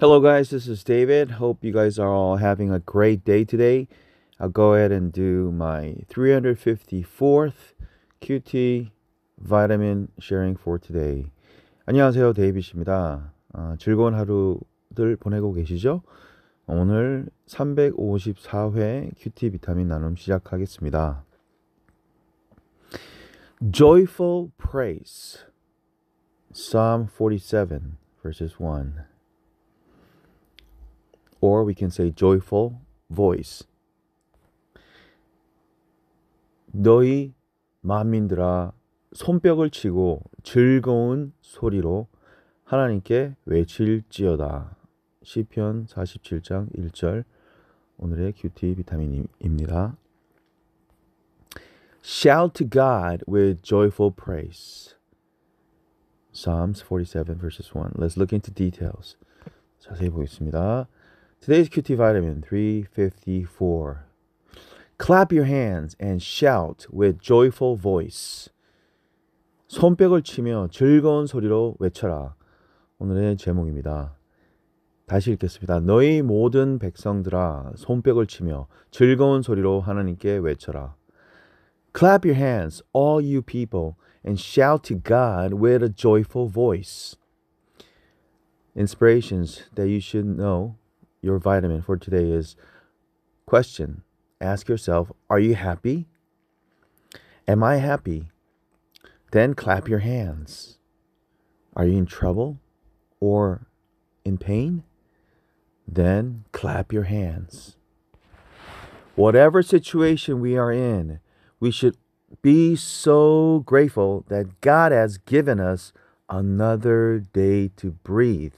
Hello, guys. This is David. Hope you guys are all having a great day today. I'll go ahead and do my 354th QT vitamin sharing for today. 안녕하세요, 데이빗입니다. 아, 즐거운 하루들 보내고 계시죠? 오늘 354회 QT 비타민 나눔 시작하겠습니다. Joyful praise, Psalm 47, verses 1. or we can say joyful voice. 너희 만민들아 손뼉을 치고 즐거운 소리로 하나님께 외칠지어다. 시편 47장 1절 오늘의 큐티 비타민입니다. Shout to God with joyful praise. Psalms 47 verses 1. Let's look into details. 자세히 보겠습니다. Today's QT Vitamin 354. Clap your hands and shout with joyful voice. 손뼉을 치며 즐거운 소리로 외쳐라. 오늘의 제목입니다. 다시 읽겠습니다. 너희 모든 백성들아 손뼉을 치며 즐거운 소리로 하나님께 외쳐라. Clap your hands, all you people, and shout to God with a joyful voice. Inspirations that you should know your vitamin for today is question. Ask yourself, are you happy? Am I happy? Then clap your hands. Are you in trouble or in pain? Then clap your hands. Whatever situation we are in, we should be so grateful that God has given us another day to breathe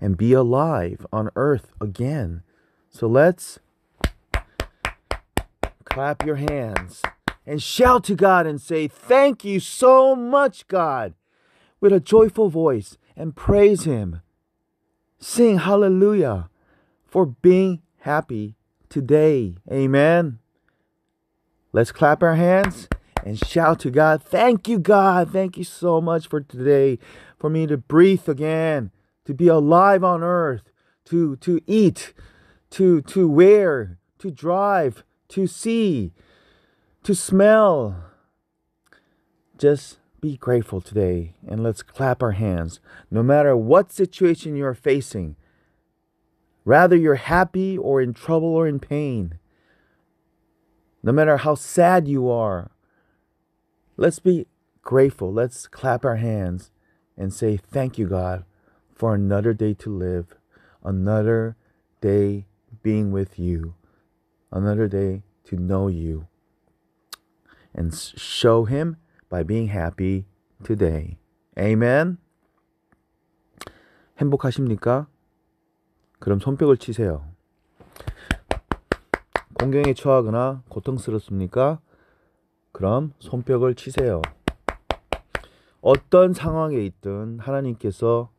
and be alive on earth again. So let's clap your hands and shout to God and say, Thank you so much, God, with a joyful voice and praise Him. Sing hallelujah for being happy today. Amen. Let's clap our hands and shout to God, Thank you, God. Thank you so much for today, for me to breathe again to be alive on earth, to, to eat, to, to wear, to drive, to see, to smell. Just be grateful today and let's clap our hands. No matter what situation you're facing, rather you're happy or in trouble or in pain, no matter how sad you are, let's be grateful. Let's clap our hands and say, Thank you, God, for another day to live, another day being with you, another day to know you. And show Him by being happy today. Amen. 행복하십니까? 그럼 손뼉을 치세요. 공경에 처하거나 고통스럽습니까? 그럼 손뼉을 치세요. 어떤 상황에 있든 하나님께서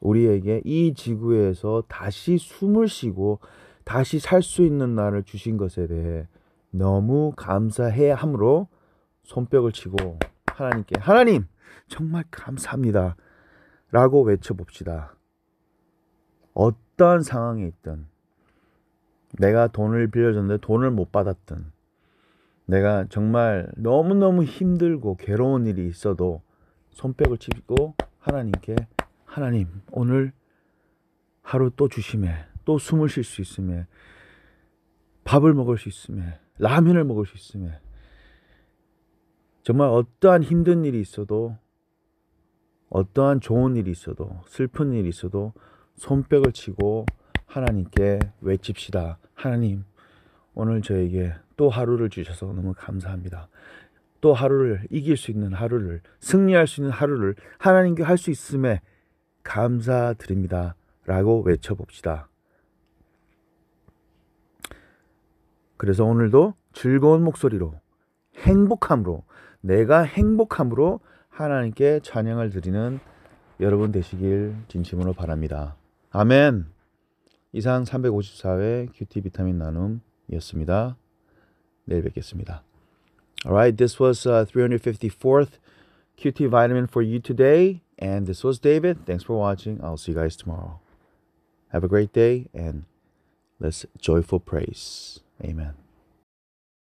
우리에게 이 지구에서 다시 숨을 쉬고 다시 살 수 있는 날을 주신 것에 대해 너무 감사해야 함으로 손뼉을 치고 하나님께 하나님 정말 감사합니다 라고 외쳐봅시다. 어떠한 상황에 있든 내가 돈을 빌려줬는데 돈을 못 받았든 내가 정말 너무너무 힘들고 괴로운 일이 있어도 손뼉을 치고 하나님께 하나님 오늘 하루 또 주심에 또 숨을 쉴 수 있음에 밥을 먹을 수 있음에 라면을 먹을 수 있음에 정말 어떠한 힘든 일이 있어도 어떠한 좋은 일이 있어도 슬픈 일이 있어도 손뼉을 치고 하나님께 외칩시다. 하나님 오늘 저에게 또 하루를 주셔서 너무 감사합니다. 또 하루를 이길 수 있는 하루를 승리할 수 있는 하루를 하나님께 할 수 있음에 감사드립니다. 라고 외쳐봅시다. 그래서 오늘도 즐거운 목소리로 행복함으로 내가 행복함으로 하나님께 찬양을 드리는 여러분 되시길 진심으로 바랍니다. 아멘. 이상 354회 큐티 비타민 나눔이었습니다. 내일 뵙겠습니다. Alright, this was uh, 354th QT vitamin for you today. And this was David. Thanks for watching. I'll see you guys tomorrow. Have a great day and let's joyful praise. Amen.